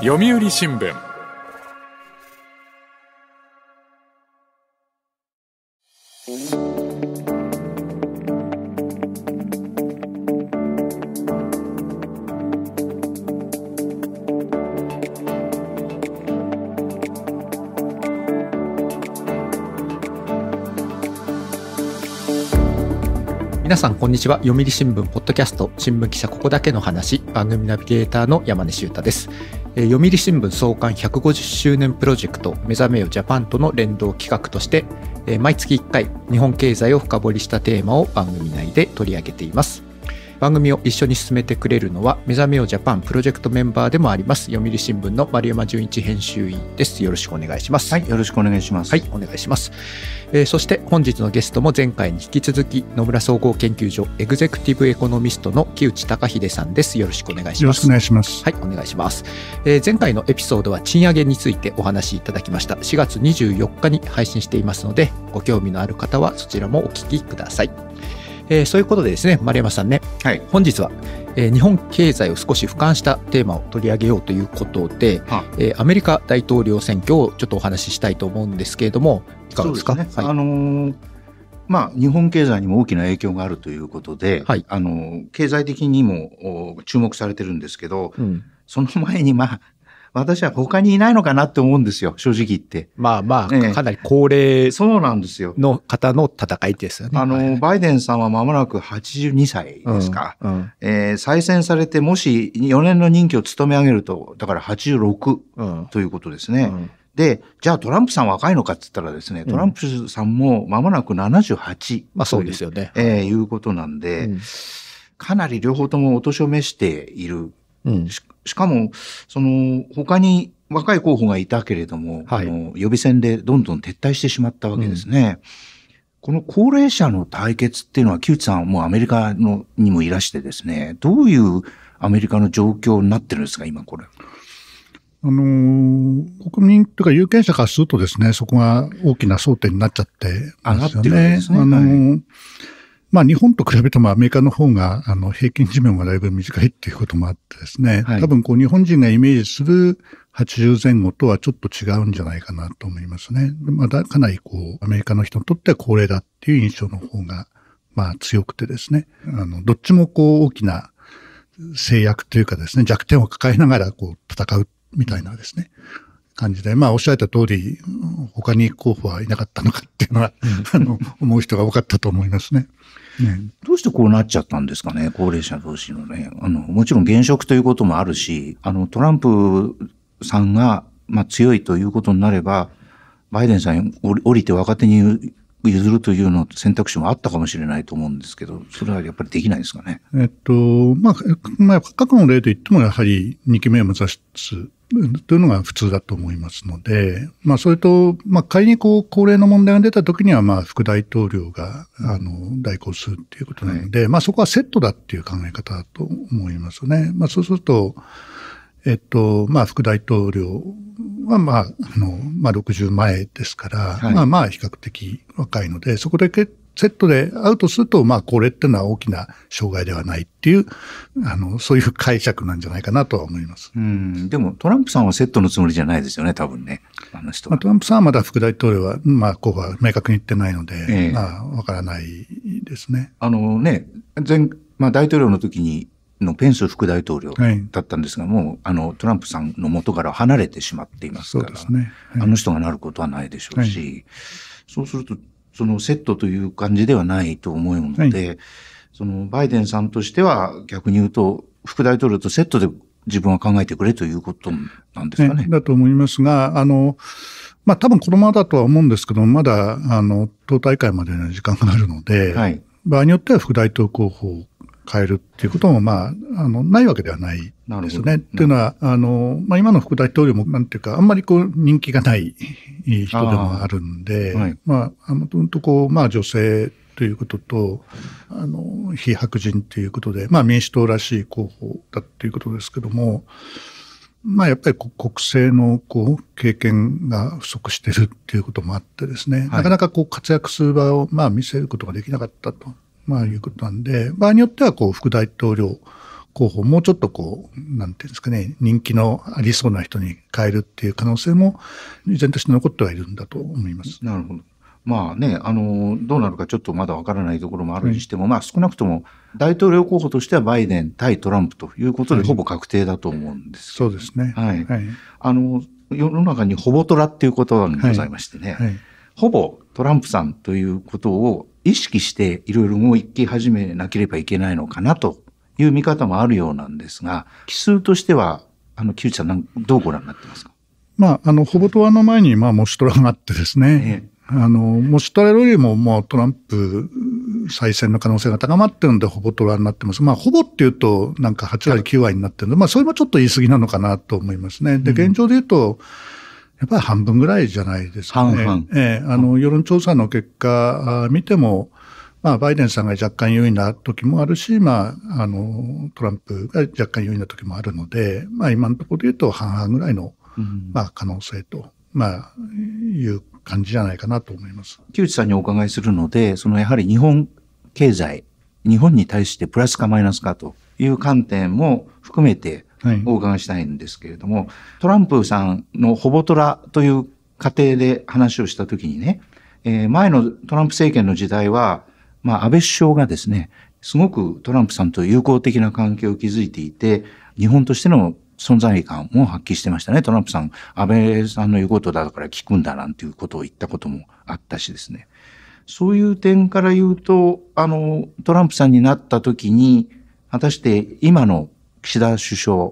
読売新聞皆さんこんにちは読売新聞ポッドキャスト新聞記者ここだけの話番組ナビゲーターの山根修太です読売新聞創刊150周年プロジェクト目覚めよジャパンとの連動企画として毎月1回日本経済を深掘りしたテーマを番組内で取り上げています番組を一緒に進めてくれるのは目覚めよジャパンプロジェクトメンバーでもあります読売新聞の丸山純一編集員ですよろしくお願いしますはいよろしくお願いしますはいお願いします、えー、そして本日のゲストも前回に引き続き野村総合研究所エグゼクティブエコノミストの木内隆秀さんですよろしくお願いしますお願いしますはいお願いします、えー、前回のエピソードは賃上げについてお話しいただきました4月24日に配信していますのでご興味のある方はそちらもお聞きくださいえー、そういうことでですね、丸山さんね、はい、本日は、えー、日本経済を少し俯瞰したテーマを取り上げようということで、えー、アメリカ大統領選挙をちょっとお話ししたいと思うんですけれども、いかがですか。すね、はい、あのー、まあ、日本経済にも大きな影響があるということで、はい、あの経済的にも注目されてるんですけど、うん、その前に、まあ、私は他にいないのかなって思うんですよ、正直言って。まあまあ、かなり高齢そうなんですよの方の戦いですよね。あの、バイデンさんは間もなく82歳ですか。うんうん、えー、再選されて、もし4年の任期を務め上げると、だから86、うん、ということですね。うんで、じゃあトランプさん若いのかって言ったらですね、トランプさんも間もなく78、うん。まあそうですよね。えー、いうことなんで、うん、かなり両方ともお年を召している、うん、しかも、その、他に若い候補がいたけれども、はい、予備選でどんどん撤退してしまったわけですね。うん、この高齢者の対決っていうのは、木内さんはもうアメリカのにもいらしてですね、どういうアメリカの状況になってるんですか、今これ。あの国民というか有権者からするとですね、そこが大きな争点になっちゃって、ね、あ、なってるんですね。あのはいまあ日本と比べてもアメリカの方があの平均寿命がだいぶ短いっていうこともあってですね、はい、多分こう日本人がイメージする80前後とはちょっと違うんじゃないかなと思いますね。まあ、かなりこうアメリカの人にとっては高齢だっていう印象の方がまあ強くてですね、あのどっちもこう大きな制約というかですね、弱点を抱えながらこう戦うみたいなですね、感じで、まあおっしゃった通り、他に候補はいなかったのかっていうのは、あの、思う人が多かったと思いますね。ね、どうしてこうなっちゃったんですかね、高齢者同士のね。あの、もちろん現職ということもあるし、あの、トランプさんが、まあ、強いということになれば、バイデンさん降りて若手に譲るというの選択肢もあったかもしれないと思うんですけど、それはやっぱりできないですかね。えっと、まあ、まあ、過去の例といっても、やはり2期目を目指すというのが普通だと思いますので、まあ、それと、まあ、仮にこう、高齢の問題が出たときには、まあ、副大統領が、あの、代行するっていうことなので、はい、まあ、そこはセットだっていう考え方だと思いますね。まあ、そうすると、えっと、まあ、副大統領は、まあ、あの、まあ、60前ですから、はい、まあまあ、比較的若いので、そこでけ。セットでアウとすると、まあ、これっていうのは大きな障害ではないっていう、あの、そういう解釈なんじゃないかなとは思います。うん。でも、トランプさんはセットのつもりじゃないですよね、多分ね。あの人は。まあ、トランプさんはまだ副大統領は、まあ、こうは明確に言ってないので、えまあ、わからないですね。あのね、前、まあ、大統領の時に、のペンス副大統領だったんですが、はい、もうあのトランプさんの元から離れてしまっていますから、ねはい、あの人がなることはないでしょうし、はい、そうするとそのセットという感じではないと思うので、はい、そのバイデンさんとしては逆に言うと、副大統領とセットで自分は考えてくれということなんですかね。ねだと思いますが、あの、まあ、多分このままだとは思うんですけど、まだ、あの、党大会までの時間があるので、はい、場合によっては副大統領候補変えるっていうことも、まあ、あの、ないわけではないですね。というのは、あの、まあ、今の副大統領も、なんていうか、あんまりこう、人気がない人でもあるんで、あはい、まあ、もともとこう、まあ、女性ということと、あの、非白人ということで、まあ、民主党らしい候補だっていうことですけども、まあ、やっぱり国政のこう経験が不足してるっていうこともあってですね、はい、なかなかこう活躍する場をまあ見せることができなかったとまあ、いうことなんで、場合によっては、こう、副大統領候補、もうちょっとこう、なんていうんですかね、人気のありそうな人に変えるっていう可能性も、依然として残ってはいるんだと思います。なるほど。まあね、あのどうなるかちょっとまだわからないところもあるにしても、はい、まあ、少なくとも大統領候補としてはバイデン対トランプということで、ほぼ確定だと思うんです、はい、そうですね、はい、はい、あの世の中にほぼトラっていう言葉がございましてね、ほぼトランプさんということを意識していろいろ動き始めなければいけないのかなという見方もあるようなんですが、奇数としては、あの、木内さん、どうご覧になってますかまあ、あの、ほぼとわの前に、まあ、モシトラがあってですね、ええ、あの、モシトラよりも、もうトランプ再選の可能性が高まってるんで、ほぼトラになってます。まあ、ほぼっていうと、なんか8割、9割になってるんで、まあ、それもちょっと言い過ぎなのかなと思いますね。で、現状で言うと、うんやっぱり半分ぐらいじゃないですかね。半々。ええー、あの、世論調査の結果見ても、まあ、バイデンさんが若干優位な時もあるし、まあ、あの、トランプが若干優位な時もあるので、まあ、今のところで言うと半々ぐらいの、まあ、可能性と、まあ、いう感じじゃないかなと思います。木内さんにお伺いするので、そのやはり日本経済、日本に対してプラスかマイナスかという観点も含めて、をお伺いしたいんですけれども、はい、トランプさんのほぼトラという過程で話をしたときにね、えー、前のトランプ政権の時代は、まあ、安倍首相がですね、すごくトランプさんと友好的な関係を築いていて、日本としての存在感も発揮してましたね。トランプさん、安倍さんの言うことだから聞くんだなんていうことを言ったこともあったしですね。そういう点から言うと、あの、トランプさんになった時に、果たして今の岸田首相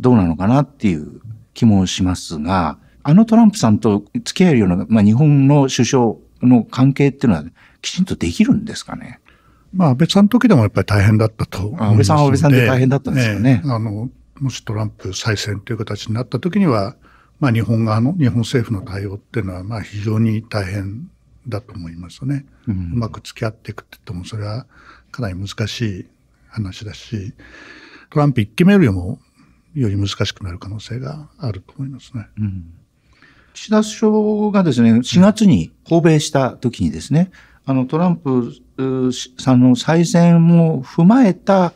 どうなのかなっていう気もしますが、あのトランプさんと付き合えるような、まあ、日本の首相の関係っていうのはきちんとできるんですかね。まあ、安倍さんの時でもやっぱり大変だったと思い安倍さんは安倍さんで大変だったんですよね。ねあの、もしトランプ再選という形になった時には、まあ、日本側の、日本政府の対応っていうのは、まあ、非常に大変だと思いますね。うん、うまく付き合っていくって言っても、それはかなり難しい話だし、トランプ1期目よりも、より難しくなる可能性があると思いますね。うん岸田首相がですね、4月に訪米した時にですね、あの、トランプさんの再選も踏まえた、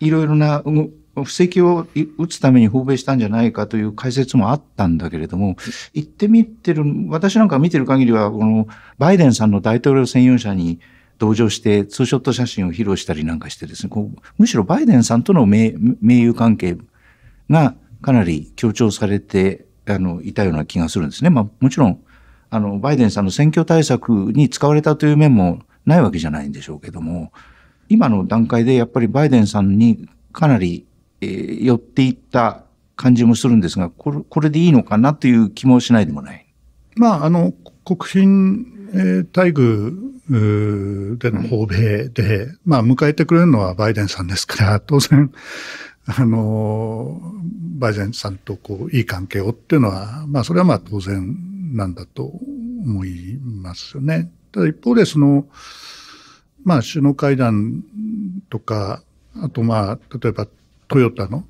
いろいろな布石を打つために訪米したんじゃないかという解説もあったんだけれども、行ってみてる、私なんか見てる限りは、この、バイデンさんの大統領専用車に、同乗してツーショット写真を披露したりなんかしてですね、こうむしろバイデンさんとの盟友関係がかなり強調されてあのいたような気がするんですね。まあ、もちろんあのバイデンさんの選挙対策に使われたという面もないわけじゃないんでしょうけども、今の段階でやっぱりバイデンさんにかなり、えー、寄っていった感じもするんですが、これこれでいいのかなという気もしないでもない。まあ、あの国賓、えー、待遇での訪米で、まあ、迎えてくれるのはバイデンさんですから、当然、あの、バイデンさんとこう、いい関係をっていうのは、まあ、それはまあ当然なんだと思いますよね。ただ一方で、その、まあ、首脳会談とか、あとまあ、例えば、トヨタの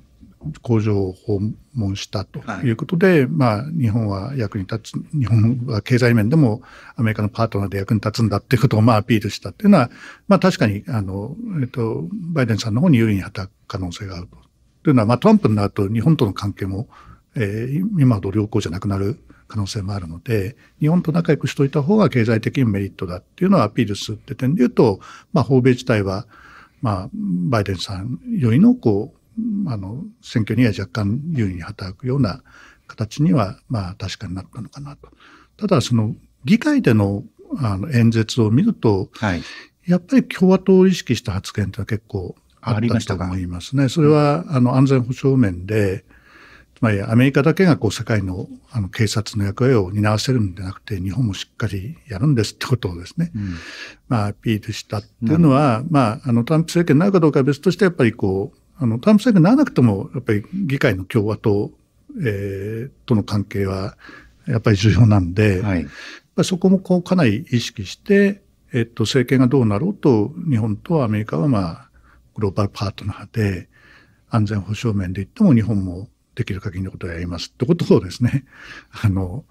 工場を訪問したということで、はい、まあ、日本は役に立つ、日本は経済面でもアメリカのパートナーで役に立つんだっていうことを、まあ、アピールしたっていうのは、まあ、確かに、あの、えっと、バイデンさんの方に有利に働く可能性があると。というのは、まあ、トランプになると日本との関係も、えー、今ほど良好じゃなくなる可能性もあるので、日本と仲良くしといた方が経済的にメリットだっていうのをアピールするって点で言うと、まあ、訪米自体は、まあ、バイデンさんよりの、こう、あの、選挙には若干優位に働くような形には、まあ確かになったのかなと。ただ、その、議会でのあの演説を見ると、はい、やっぱり共和党を意識した発言というのは結構あったと思いますね。それは、あの、安全保障面で、つまりアメリカだけがこう世界のあの警察の役割を担わせるんじゃなくて、日本もしっかりやるんですってことをですね、うん、まあ、アピールしたっていうのは、まあ、あの、トランプ政権になるかどうかは別として、やっぱりこう、あの、トランプ政権にならなくても、やっぱり議会の共和党、えー、との関係は、やっぱり重要なんで、はい、そこもこうかなり意識して、えっと、政権がどうなろうと、日本とアメリカはまあ、グローバルパートナーで、安全保障面で言っても日本もできる限りのことをやりますってことをですね、あの、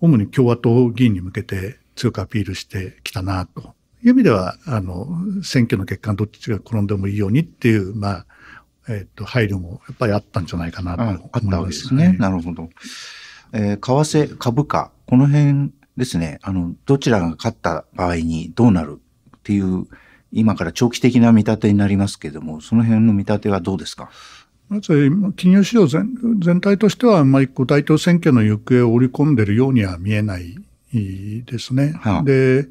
主に共和党議員に向けて強くアピールしてきたなという意味では、あの、選挙の結果どっちが転んでもいいようにっていう、まあ、えっ、と、配慮もやっぱりあったんじゃないかなと思います、ね、あったわけですね。なるほど。えー、為替、株価、この辺ですね、あの、どちらが勝った場合にどうなるっていう、今から長期的な見立てになりますけれども、その辺の見立てはどうですかまず、金融市場全全体としては、まあ、一個大統領選挙の行方を織り込んでいるようには見えないですね。はあ、で、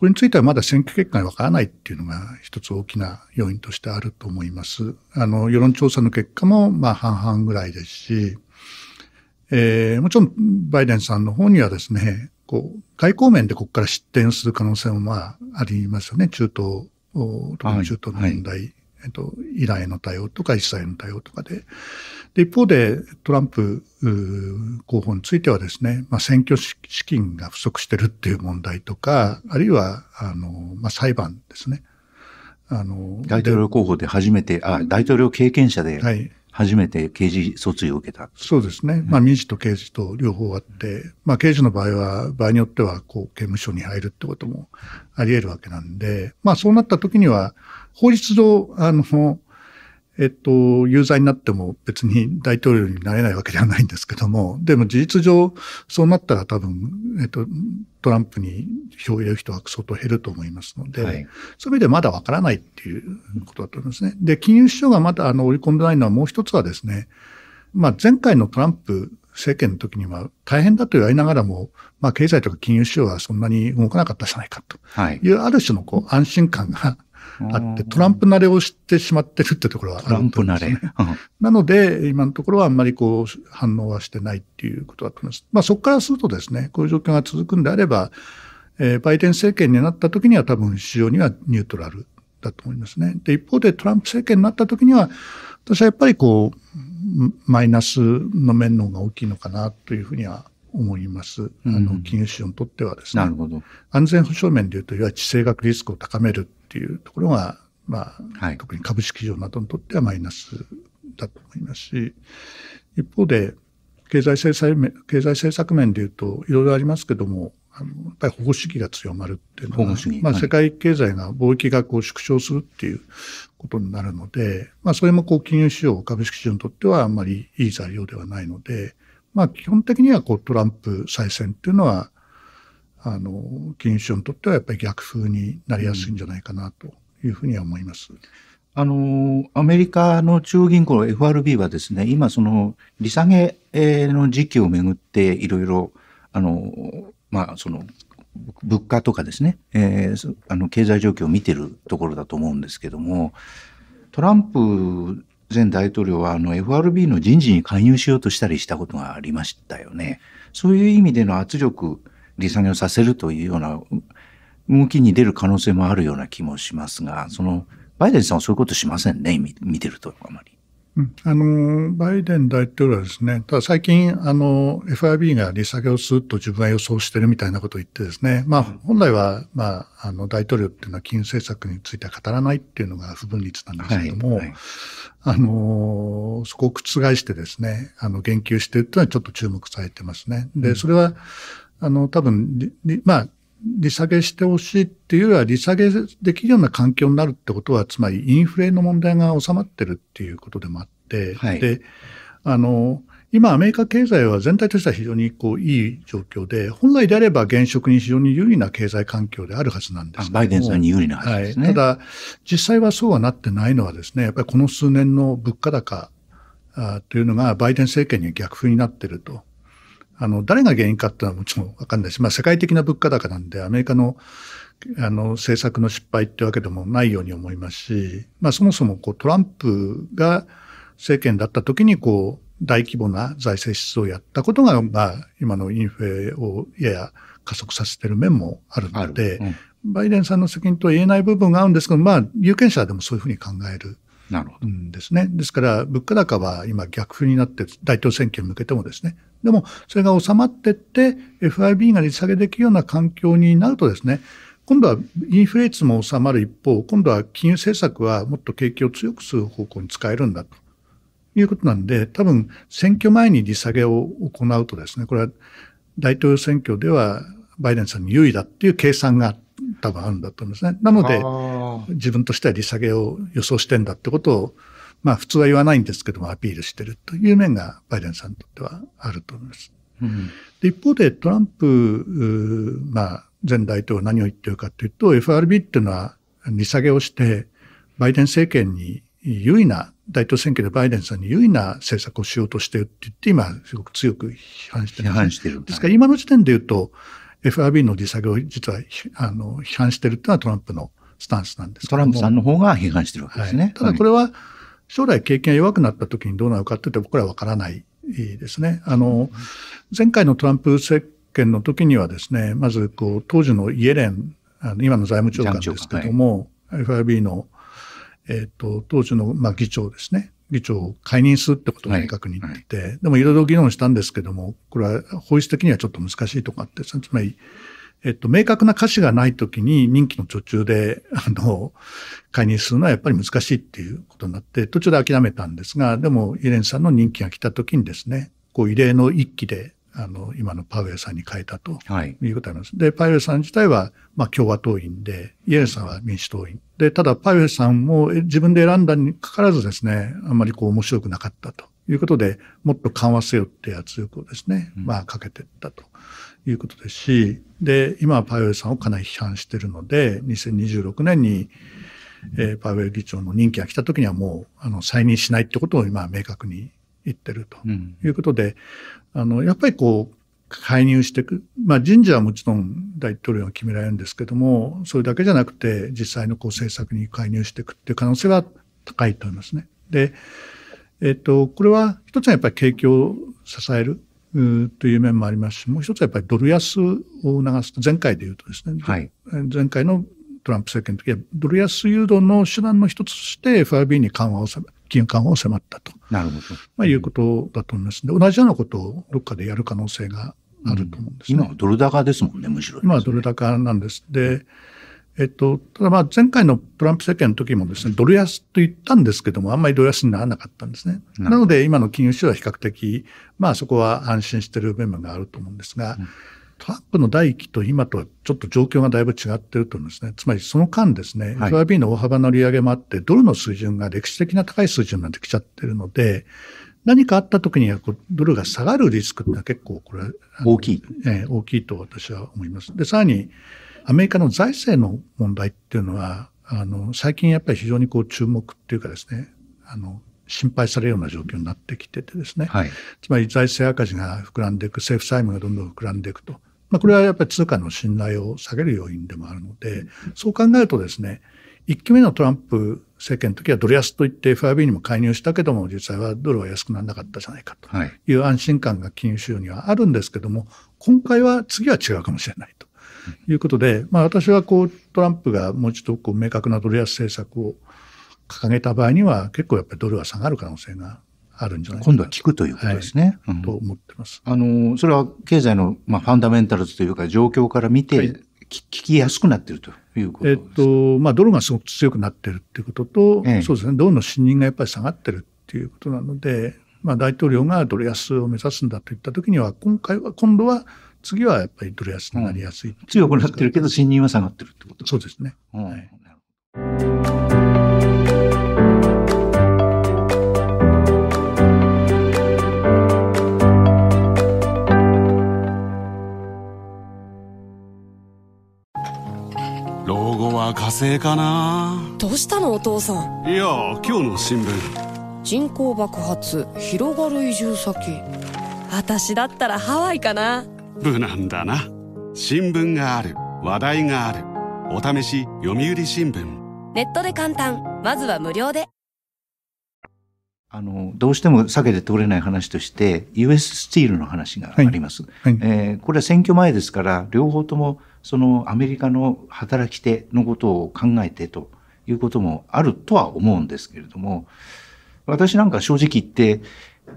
これについてはまだ選挙結果がわからないっていうのが一つ大きな要因としてあると思います。あの、世論調査の結果もまあ半々ぐらいですし、えー、もちろんバイデンさんの方にはですね、こう、外交面でここから失点する可能性もまあありますよね。中東、特に中東の問題、はいはい、えっと、イランへの対応とかイスラエルの対応とかで。で、一方で、トランプ候補についてはですね、まあ、選挙資金が不足してるっていう問題とか、あるいは、あの、まあ、裁判ですね。あの、大統領候補で初めて、あ、大統領経験者で、初めて刑事訴追を受けた、はい。そうですね。まあ、民事と刑事と両方あって、まあ、刑事の場合は、場合によっては、こう、刑務所に入るってこともあり得るわけなんで、まあ、そうなった時には、法律上、あの、えっと、有罪になっても別に大統領になれないわけではないんですけども、でも事実上、そうなったら多分、えっと、トランプに票を入れる人は相当減ると思いますので、はい、そういう意味でまだわからないっていうことだと思いますね。で、金融市場がまだあの織り込んでないのはもう一つはですね、まあ、前回のトランプ政権の時には大変だと言われながらも、まあ、経済とか金融市場はそんなに動かなかったじゃないかという、はい、ある種のこう安心感があって、トランプ慣れをしてしまってるってところはある、ね、トランプ慣れ。なので、今のところはあんまりこう、反応はしてないっていうことだと思います。まあそこからするとですね、こういう状況が続くんであれば、えー、バイデン政権になった時には多分市場にはニュートラルだと思いますね。で、一方でトランプ政権になった時には、私はやっぱりこう、マイナスの面の方が大きいのかなというふうには思います。あの、金融市場にとってはですね。うん、なるほど。安全保障面でいうと、いわゆる地政学リスクを高めるっていうところが、まあ、はい、特に株式市場などにとってはマイナスだと思いますし、一方で、経済制裁面、経済政策面でいうと、いろいろありますけども、あのやっぱり保護主義が強まるっていうのは、まあ、世界経済が貿易がこう縮小するっていうことになるので、まあ、それもこう金融市場、株式市場にとってはあんまりいい材料ではないので、まあ、基本的にはこうトランプ再選っていうのは、あの金融市場にとってはやっぱり逆風になりやすいんじゃないかなというふうには思います。あのアメリカの中央銀行の FRB はですね今その利下げの時期をめぐっていろいろあのまあその物価とかですね、えー、あの経済状況を見てるところだと思うんですけどもトランプ前大統領はあの FRB の人事に介入しようとしたりしたことがありましたよね。そういう意味での圧力利下げをさせるというような向きに出る可能性もあるような気もしますが、そのバイデンさんはそういうことしませんね、見てると、あまり。あのバイデン大統領はですね、ただ最近、あの f i b が利下げをすると自分は予想してるみたいなことを言ってですね、まあ、本来は、まあ、あの大統領っていうのは金融政策については語らないっていうのが不分率なんですけども、はいはい、あのそこを覆してですね、あの言及してるっていうのはちょっと注目されてますね。で、それは、うんあの、多分、まあ、利下げしてほしいっていうよりは、利下げできるような環境になるってことは、つまりインフレの問題が収まってるっていうことでもあって、はい、で、あの、今、アメリカ経済は全体としては非常にこういい状況で、本来であれば現職に非常に有利な経済環境であるはずなんですバイデンさんに有利なはずですね、はい。ただ、実際はそうはなってないのはですね、やっぱりこの数年の物価高というのがバイデン政権に逆風になってると。あの、誰が原因かっていうのはもちろんわかんないし、まあ世界的な物価高なんで、アメリカの、あの、政策の失敗ってわけでもないように思いますし、まあそもそもこうトランプが政権だった時にこう、大規模な財政支出をやったことが、まあ今のインフレをやや加速させてる面もあるので、うん、バイデンさんの責任とは言えない部分があるんですけど、まあ有権者でもそういうふうに考える。んですね。ですから、物価高は今逆風になって、大統領選挙に向けてもですね、でも、それが収まってって、FIB が利下げできるような環境になるとですね、今度はインフレ率も収まる一方、今度は金融政策はもっと景気を強くする方向に使えるんだということなんで、多分選挙前に利下げを行うとですね、これは大統領選挙ではバイデンさんに優位だっていう計算が多分あるんだと思うんですね。なので、自分としては利下げを予想してんだってことをまあ普通は言わないんですけどもアピールしてるという面がバイデンさんにとってはあると思います。うん、で一方でトランプ、まあ、前大統領何を言ってるかというと FRB っていうのは利下げをしてバイデン政権に優位な大統領選挙でバイデンさんに優位な政策をしようとしてるって言って今すごく強く批判してる、批判してる。ですから今の時点で言うと FRB の利下げを実はあの批判してるっていうのはトランプのスタンスなんですトランプさんの方が批判してるわけですね。はい、ただこれは、はい将来経験が弱くなった時にどうなるかって言って僕らはわからないですね。あの、前回のトランプ政権の時にはですね、まずこう、当時のイエレン、あの今の財務長官ですけども、はい、f i b の、えっ、ー、と、当時の、まあ、議長ですね。議長を解任するってことを明確に言ってて、はいはい、でもいろいろ議論したんですけども、これは法律的にはちょっと難しいとかって、つまりえっと、明確な歌詞がないときに任期の途中で、あの、解任するのはやっぱり難しいっていうことになって、途中で諦めたんですが、でも、イレンさんの任期が来たときにですね、こう、異例の一期で、あの、今のパウエルさんに変えたということになります。はい、で、パウエルさん自体は、まあ、共和党員で、イエレンさんは民主党員。で、ただ、パウエルさんも自分で選んだにかかわらずですね、あんまりこう、面白くなかったということで、もっと緩和せよって圧力をですね、まあ、かけていったと。うんいうことですし、で、今はパウエルさんをかなり批判しているので、2026年に、えー、パウエル議長の任期が来た時にはもう、あの、再任しないってことを今明確に言ってるということで、うん、あの、やっぱりこう、介入していく。まあ人事はもちろん大統領が決められるんですけども、それだけじゃなくて、実際のこう政策に介入していくっていう可能性は高いと思いますね。で、えっ、と、これは一つはやっぱり景気を支える。という面もありますし、もう一つはやっぱりドル安を促す前回でいうとですね、はい、前回のトランプ政権の時は、ドル安誘導の手段の一つとして FRB に緩和を金融緩和を迫ったと。なるほど。まあ、いうことだと思いますので、同じようなことをどっかでやる可能性があると思うんですね、うん、今はドル高ですもんね、むしろ、ね、今はドル高なんです。で、えっと、ただまあ前回のトランプ政権の時もですね、ドル安と言ったんですけども、あんまりドル安にならなかったんですね。なので今の金融市場は比較的、まあそこは安心してる部分があると思うんですが、うん、トランプの第一期と今とはちょっと状況がだいぶ違ってると思うんですね。つまりその間ですね、はい、FRB の大幅な利上げもあって、ドルの水準が歴史的な高い水準になってきちゃってるので、何かあった時にはドルが下がるリスクってのは結構これ大きい、え大きいと私は思います。で、さらに、アメリカの財政の問題っていうのは、あの、最近やっぱり非常にこう注目っていうかですね、あの、心配されるような状況になってきててですね、はい、つまり財政赤字が膨らんでいく、政府債務がどんどん膨らんでいくと、まあ、これはやっぱり通貨の信頼を下げる要因でもあるので、そう考えるとですね、1期目のトランプ政権の時はドル安といって FRB にも介入したけども、実際はドルは安くならなかったじゃないかという安心感が金融市場にはあるんですけども、今回は次は違うかもしれない。いうことで、まあ、私はこうトランプがもう一度こう明確なドル安政策を掲げた場合には、結構やっぱりドルは下がる可能性があるんじゃない今度は効くということですね。はい、と思ってます。あの、それは経済の、まあ、ファンダメンタルズというか、状況から見て、はい、聞きやすくなってるということえっと、まあ、ドルがすごく強くなってるっていうことと、ええ、そうですね、ドルの信任がやっぱり下がってるっていうことなので、まあ、大統領がドル安を目指すんだといったときには、今回は、今度は次はやっぱりドル安になりやすい、うん、強くなってるけど、信任は下がってるってことそうですね。うん、はい、老後は火星かなどうしたのお父さんいや今日の新聞人口爆発広がる移住先私だったらハワイかな無難だな新聞がある話題があるお試し読売新聞ネットで簡単まずは無料であのどうしても避けて通れない話として US スチールの話があります、はいはい、えー、これは選挙前ですから両方ともそのアメリカの働き手のことを考えてということもあるとは思うんですけれども私なんか正直言って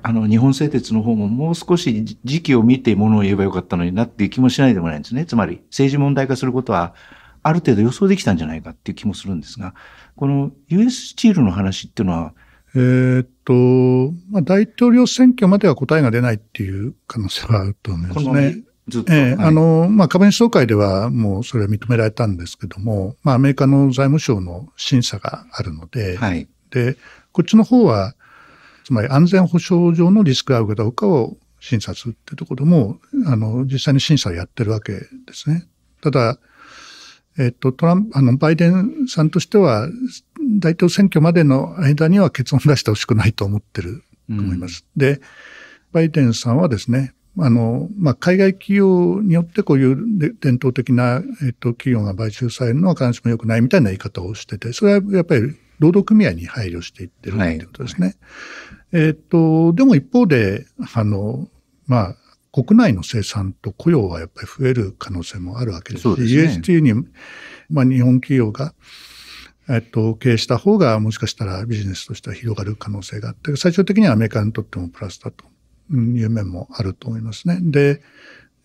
あの、日本製鉄の方ももう少し時期を見てものを言えばよかったのになっていう気もしないでもないんですね。つまり、政治問題化することは、ある程度予想できたんじゃないかっていう気もするんですが、この US スチールの話っていうのは、えー、っと、まあ、大統領選挙までは答えが出ないっていう可能性はあると思いますね。ずっと。えーはい、あの、まあ、株主総会ではもうそれは認められたんですけども、まあ、アメリカの財務省の審査があるので、はい、で、こっちの方は、つまり安全保障上のリスクがあるかどうかを審査するっていうところも、あの、実際に審査をやってるわけですね。ただ、えっと、トランプ、あの、バイデンさんとしては、大統領選挙までの間には結論出してほしくないと思ってると思います。うん、で、バイデンさんはですね、あの、まあ、海外企業によってこういう伝統的な、えっと、企業が買収されるのは必ずしも良くないみたいな言い方をしてて、それはやっぱり労働組合に配慮していってるってことですね。はい、えっ、と、でも一方で、あの、まあ、国内の生産と雇用はやっぱり増える可能性もあるわけですし、ね、UST に、まあ、日本企業が、えっと、経営した方がもしかしたらビジネスとしては広がる可能性があって、最終的にはアメリカにとってもプラスだという面もあると思いますね。で、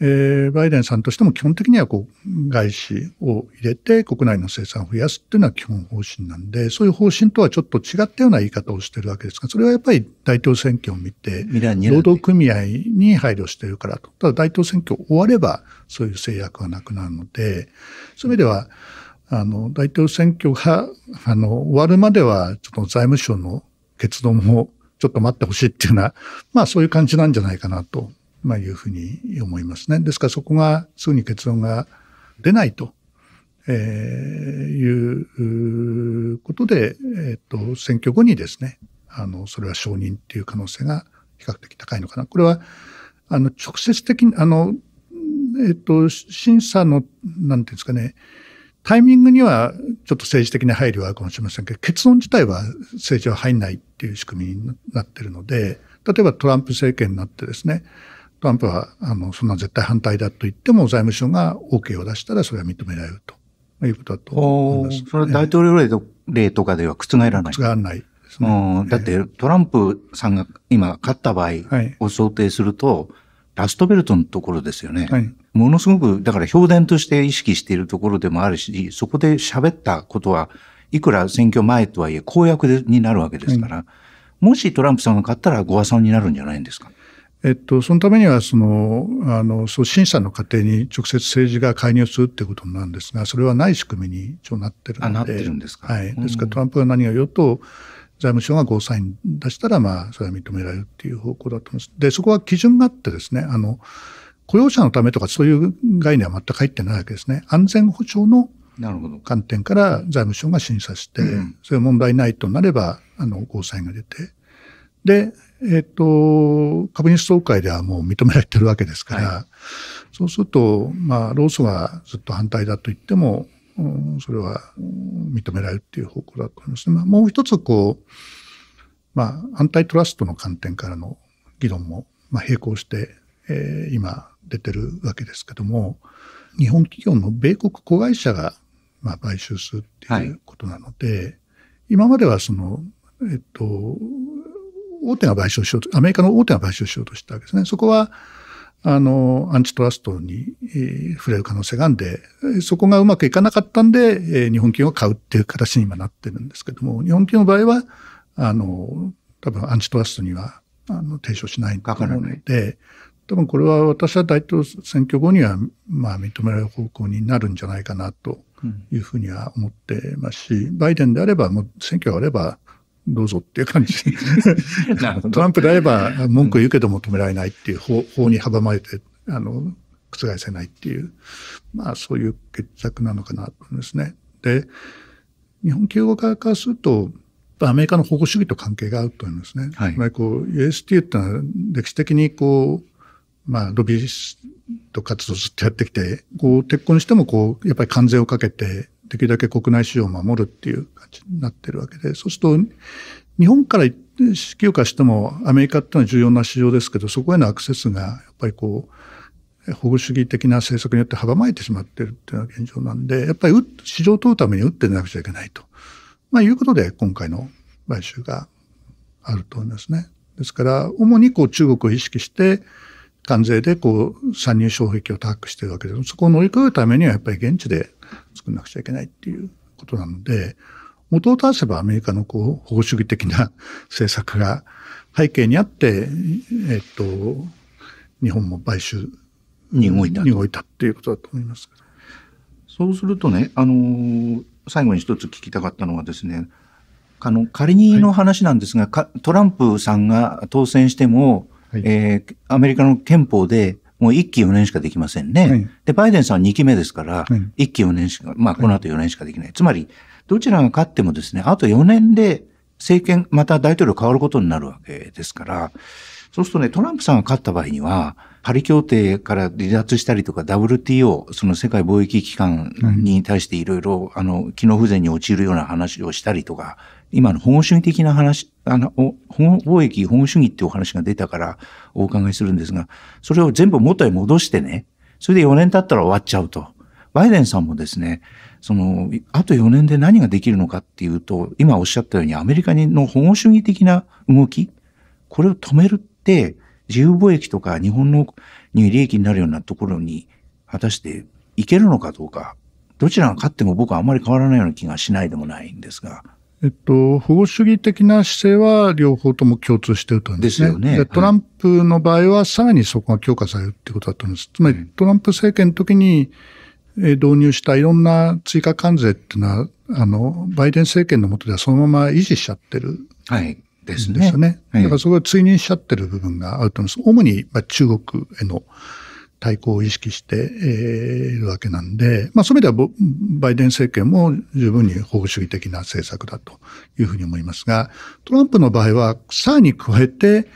えー、バイデンさんとしても基本的にはこう外資を入れて国内の生産を増やすっていうのは基本方針なんで、そういう方針とはちょっと違ったような言い方をしてるわけですが、それはやっぱり大統領選挙を見て、労働組合に配慮してるからと。ただ大統領選挙終わればそういう制約はなくなるので、そういう意味では、あの、大統領選挙が、あの、終わるまでは、ちょっと財務省の結論もちょっと待ってほしいっていうのは、まあそういう感じなんじゃないかなとまあ、いうふうに思いますね。ですからそこがすぐに結論が出ないと、えー、いうことで、えっ、ー、と、選挙後にですね、あの、それは承認っていう可能性が比較的高いのかな。これは、あの、直接的に、あの、えっ、ー、と、審査の、なんていうんですかね、タイミングにはちょっと政治的な配慮はあるかもしれませんけど、結論自体は政治は入んないっていう仕組みになってるので、例えばトランプ政権になってですね、トランプは、あの、そんな絶対反対だと言っても、財務省が OK を出したら、それは認められるということだと思います、ね。それは大統領令と例とかでは覆らない覆らないだって、トランプさんが今勝った場合を想定すると、ラストベルトのところですよね。はい、ものすごく、だから評伝として意識しているところでもあるし、そこで喋ったことは、いくら選挙前とはいえ公約になるわけですから、はい、もしトランプさんが勝ったらご破損になるんじゃないんですかえっと、そのためにはそのあのそう審査の過程に直接政治が介入するっていうことなんですがそれはない仕組みに一応なってるのでなってるんですか、はい、ですからトランプが何を言うと財務省がゴーサイン出したら、まあ、それは認められるっていう方向だと思います。で、そこは基準があってですね、あの、雇用者のためとかそういう概念は全く入ってないわけですね。安全保障の観点から財務省が審査して、うん、それ問題ないとなれば、あの、ゴーサインが出て、で、えっ、と、株主総会ではもう認められてるわけですから、はい、そうすると、まあ、労組がずっと反対だと言っても、うん、それは認められるっていう方向だと思いますね。まあ、もう一つ、こう、まあ、アンタイトラストの観点からの議論も、まあ、並行して、えー、今出てるわけですけども、日本企業の米国子会社が、まあ、買収するっていうことなので、はい、今まではその、えっと、大手が賠償しようと、アメリカの大手が賠償しようとしたわけですね。そこは、あの、アンチトラストに、えー、触れる可能性があるんで、そこがうまくいかなかったんで、えー、日本金を買うっていう形に今なってるんですけども、日本金の場合は、あの、多分アンチトラストには、あの、提唱しないと思うので、多分これは私は大統領選挙後には、まあ、認められる方向になるんじゃないかなというふうには思ってますし、バイデンであれば、もう選挙があれば、どうぞっていう感じ。トランプであれば文句言うけども止められないっていう法法に阻まれて、あの、覆せないっていう、まあそういう決着なのかなと思うんですね。で、日本企業側からすると、アメリカの保護主義と関係があると思いますね。はい、つまりこう、UST ってのは歴史的にこう、まあ、ロビースト活動ずっとやってきて、こう、結婚してもこう、やっぱり関税をかけて、できるだけ国内市場を守るっていう感じになってるわけで、そうすると、日本から支給化してもアメリカっていうのは重要な市場ですけど、そこへのアクセスがやっぱりこう、保護主義的な政策によって阻まれてしまってるっていうのが現状なんで、やっぱり市場を問うために打ってなくちゃいけないと。まあいうことで今回の買収があると思いますね。ですから、主にこう中国を意識して、関税でこう参入障壁をタックしてるわけです。そこを乗り越えるためにはやっぱり現地で作んなくちゃいけないっていうことなので、元を正せばアメリカのこう保護主義的な 政策が背景にあって、えっと、日本も買収に動いた。動いたっていうことだと思いますそうするとね、あのー、最後に一つ聞きたかったのはですね、あの、仮にの話なんですが、はい、トランプさんが当選しても、はい、えー、アメリカの憲法でもう1期4年しかできませんね。はい、で、バイデンさんは2期目ですから、はい、1期4年しか、まあ、この後4年しかできない。はい、つまり、どちらが勝ってもですね、あと4年で政権、また大統領変わることになるわけですから、そうするとね、トランプさんが勝った場合には、パリ協定から離脱したりとか、WTO、その世界貿易機関に対していろいろ、あの、機能不全に陥るような話をしたりとか、今の保護主義的な話、あの、貿易、保護主義っていうお話が出たからお伺いするんですが、それを全部元へ戻してね、それで4年経ったら終わっちゃうと。バイデンさんもですね、その、あと4年で何ができるのかっていうと、今おっしゃったようにアメリカの保護主義的な動き、これを止めるって、自由貿易とか日本のに利益になるようなところに果たしていけるのかどうか、どちらが勝っても僕はあまり変わらないような気がしないでもないんですが。えっと、保護主義的な姿勢は両方とも共通してると思うんですね。ですよね。トランプの場合はさらにそこが強化されるってことだと思うんです。つまり、トランプ政権の時に導入したいろんな追加関税っていうのは、あの、バイデン政権の下ではそのまま維持しちゃってる。はい。ですね。ですよね。だからそこは追認しちゃってる部分があると思います。主に中国への対抗を意識しているわけなんで、まあ、そういう意味ではバイデン政権も十分に保護主義的な政策だというふうに思いますが、トランプの場合はさらに加えて、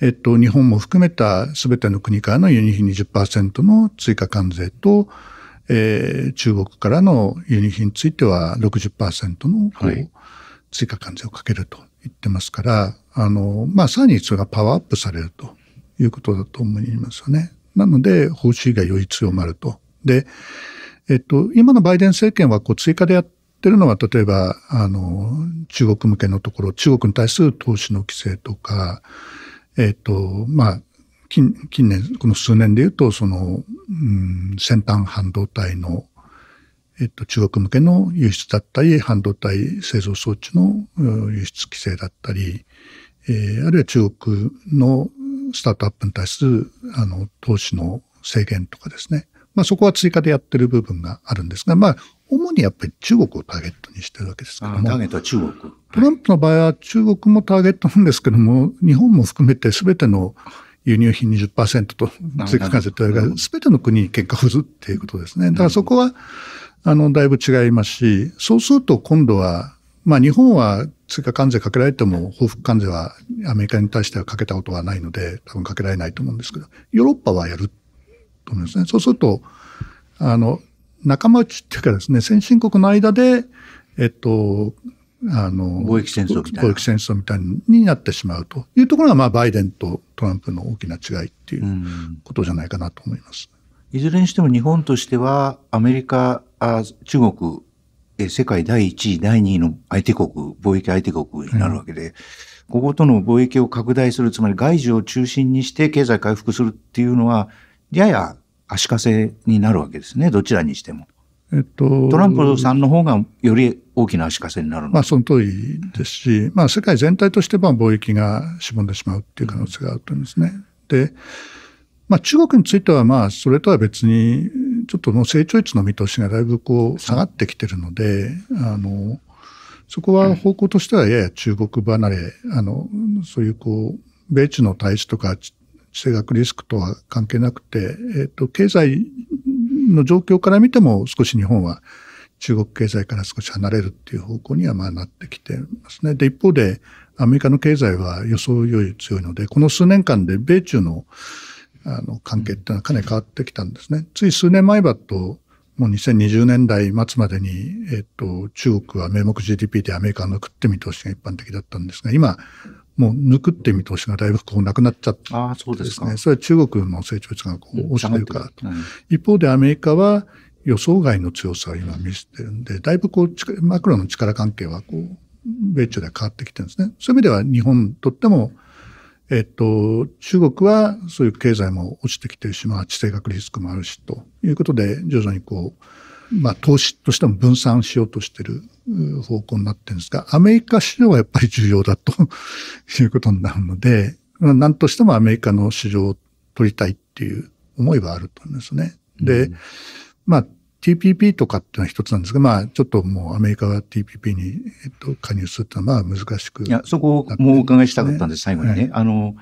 えっと、日本も含めた全ての国からの輸入品20%の追加関税と、えー、中国からの輸入品については60%の追加関税をかけると言ってますから、あの、まあ、さらにそれがパワーアップされるということだと思いますよね。なので、方針がより強まると。で、えっと、今のバイデン政権はこう追加でやってるのは、例えば、あの、中国向けのところ、中国に対する投資の規制とか、えっと、まあ、近近年、この数年で言うと、その、うん、先端半導体の、えっと、中国向けの輸出だったり、半導体製造装置の輸出規制だったり、えー、あるいは中国のスタートアップに対する、あの、投資の制限とかですね。まあ、そこは追加でやってる部分があるんですが、まあ、主にやっぱり中国をターゲットにしてるわけですけども。ターゲットは中国。トランプの場合は中国もターゲットなんですけども、日本も含めて全ての輸入品20%と追加関税というか、全ての国に結果をずっていうことですね。だからそこは、あの、だいぶ違いますし、そうすると今度はまあ日本は追加関税かけられても、報復関税はアメリカに対してはかけたことはないので、多分かけられないと思うんですけど、ヨーロッパはやると思うんですね。そうすると、あの、仲間内っていうかですね、先進国の間で、えっと、あの、貿易戦争みたいな。貿易戦争みたいになってしまうというところが、まあ、バイデンとトランプの大きな違いっていうことじゃないかなと思います。いずれにしても日本としては、アメリカ、あ中国え世界第1位、第2位の相手国、貿易相手国になるわけで、こことの貿易を拡大する、つまり外需を中心にして経済回復するっていうのは、やや足かせになるわけですね、どちらにしても。えっと、トランプさんの方がより大きな足かせになるまあ、その通りですし、まあ、世界全体としては貿易がしぼんでしまうっていう可能性があると思うんですね。で、まあ、中国についてはまあそれとは別にちょっともう成長率の見通しがだいぶこう下がってきてるのであのそこは方向としてはやや中国離れあのそういうこう米中の対峙とか地政学リスクとは関係なくて、えっと、経済の状況から見ても少し日本は中国経済から少し離れるっていう方向にはまあなってきてますね。で、一方でアメリカの経済は予想より強いので、この数年間で米中のあの関係っていうのはかなり変わってきたんですね。つい数年前だと、もう2020年代末までに、えっと、中国は名目 GDP でアメリカを抜くって見通しが一般的だったんですが、今、もう抜くって見通しがだいぶこうなくなっちゃった、ね、あそうですね。それは中国の成長率がこう落ちてるからと。うん、一方でアメリカは予想外の強さを今見せてるんで、だいぶこう、マクロの力関係はこう、米中で変わってきてるんですね。そういう意味では日本にとっても、えっと、中国はそういう経済も落ちてきてしまう地政学リスクもあるしということで徐々にこう、まあ、投資としても分散しようとしている方向になってるんですがアメリカ市場はやっぱり重要だと いうことになるのでまあ、何としてもアメリカの市場を取りたいっていう思いはあると思うんですね。で、まあ TPP とかっていうのは一つなんですが、まあ、ちょっともうアメリカが TPP に、えっと、加入するっていうのは難しく、ね、いや、そこをもうお伺いしたかったんです、最後にね。はい、あの、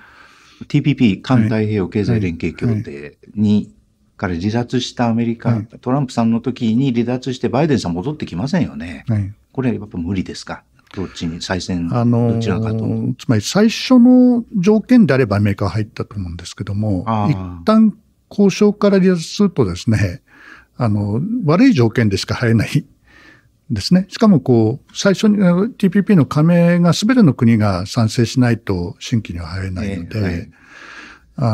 TPP、環太平洋経済連携協定に、から離脱したアメリカ、はい、トランプさんの時に離脱してバイデンさん戻ってきませんよね。はい、これやっぱ無理ですかどっちに再選、あのと。つまり最初の条件であればアメリカは入ったと思うんですけども、一旦交渉から離脱するとですね、あの、悪い条件でしか入れないですね。しかもこう、最初に TPP の加盟が全ての国が賛成しないと新規には入れないので、えーはい、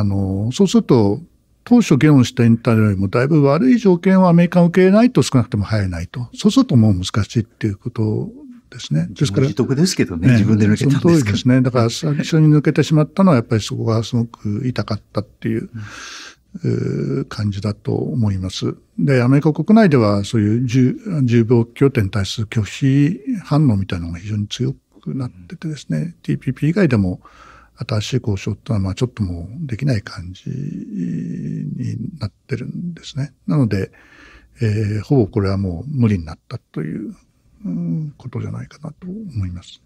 あの、そうすると、当初議論しネッたよりもだいぶ悪い条件をアメリカが受け入れないと少なくとも入れないと。そうするともう難しいっていうことですね。ですから。自得ですけどね、ね自分で抜けたんですそうですね。だから 最初に抜けてしまったのはやっぱりそこがすごく痛かったっていう。うん感じだと思います。で、アメリカ国内ではそういう重病拠点に対する拒否反応みたいなのが非常に強くなっててですね、うん、TPP 以外でも新しい交渉ってのはまあちょっともうできない感じになってるんですね。なので、えー、ほぼこれはもう無理になったという、うん、ことじゃないかなと思います。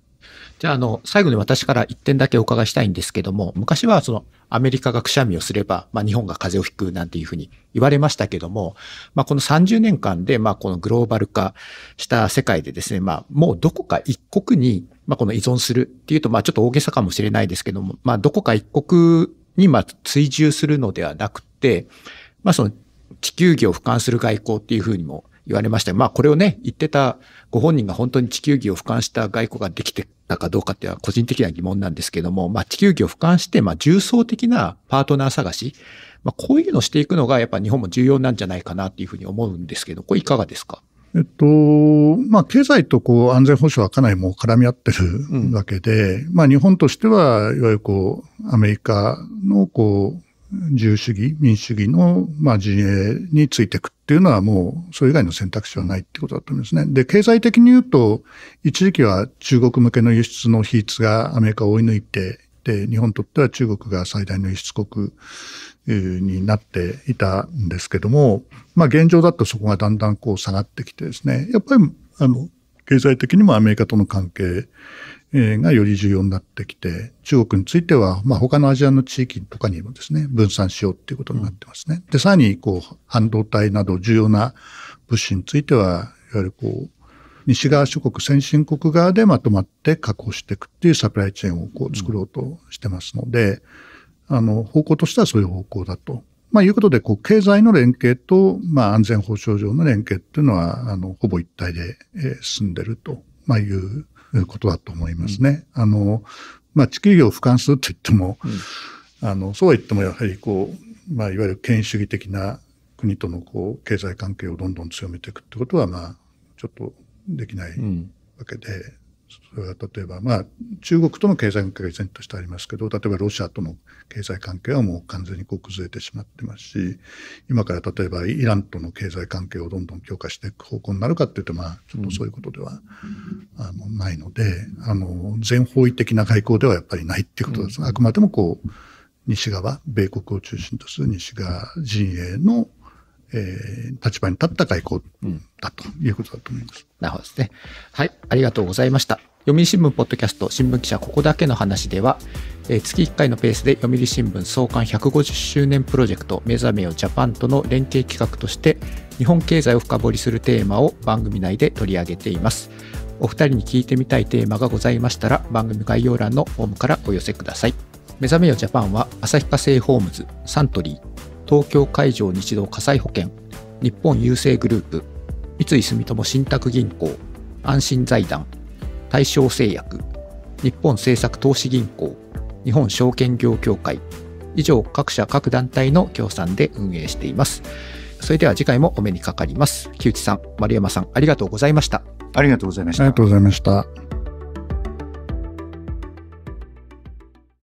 じゃあ、あの、最後に私から1点だけお伺いしたいんですけども、昔はそのアメリカがくしゃみをすれば、まあ、日本が風邪をひくなんていうふうに言われましたけども、まあ、この30年間で、まあ、このグローバル化した世界でですね、まあ、もうどこか一国に、まあ、この依存するっていうと、まあ、ちょっと大げさかもしれないですけども、まあ、どこか一国に、まあ、追従するのではなくて、まあ、その地球儀を俯瞰する外交っていうふうにも言われました。まあこれをね、言ってたご本人が本当に地球儀を俯瞰した外交ができてたかどうかっていうのは個人的な疑問なんですけども、まあ地球儀を俯瞰して、まあ重層的なパートナー探し、まあこういうのをしていくのがやっぱ日本も重要なんじゃないかなっていうふうに思うんですけど、これいかがですかえっと、まあ、経済とこう安全保障はかなりもう絡み合ってるわけで、うん、まあ、日本としては、いわゆるこう、アメリカのこう、自由主義、民主主義の、まあ、陣営についていくっていうのはもう、それ以外の選択肢はないってことだと思いますね。で、経済的に言うと、一時期は中国向けの輸出の比率がアメリカを追い抜いて、で、日本にとっては中国が最大の輸出国になっていたんですけども、まあ現状だとそこがだんだんこう下がってきてですね、やっぱり、あの、経済的にもアメリカとの関係がより重要になってきて、中国については、まあ、他のアジアの地域とかにもですね、分散しようっていうことになってますね。で、さらに、こう、半導体など重要な物資については、いわゆるこう、西側諸国、先進国側でまとまって確保していくっていうサプライチェーンをこう作ろうとしてますので、うん、あの、方向としてはそういう方向だとまあ、いうことで、こう、経済の連携と、まあ、安全保障上の連携っていうのは、あの、ほぼ一体で、えー、進んでると、まあ、いうことだと思いますね。うん、あの、まあ、地球業俯瞰すると言っても、うん、あの、そうは言っても、やはり、こう、まあ、いわゆる権威主義的な国との、こう、経済関係をどんどん強めていくってことは、まあ、ちょっとできないわけで、うんそれは例えば、まあ、中国との経済関係が依然としてありますけど、例えばロシアとの経済関係はもう完全にこう崩れてしまってますし、今から例えばイランとの経済関係をどんどん強化していく方向になるかっていうと、まあ、ちょっとそういうことでは、うん、あのないので、あの、全方位的な外交ではやっぱりないっていうことです。うん、あくまでもこう、西側、米国を中心とする西側陣営のえー、立場に立った外交だということだと思います、うん。なるほどですね。はい、ありがとうございました。読売新聞ポッドキャスト新聞記者ここだけの話では、えー、月1回のペースで読売新聞創刊150周年プロジェクト目覚めよジャパンとの連携企画として日本経済を深掘りするテーマを番組内で取り上げています。お二人に聞いてみたいテーマがございましたら番組概要欄のフォームからお寄せください。目覚めよジャパンは旭化成ホームズ、サントリー、東京海上日動火災保険、日本郵政グループ、三井住友信託銀行、安心財団、大正製薬、日本政策投資銀行、日本証券業協会、以上各社各団体の協賛で運営しています。それでは次回もお目にかかります。木内さん、丸山さん、ありがとうございました。ありがとうございました。ありがとうございました。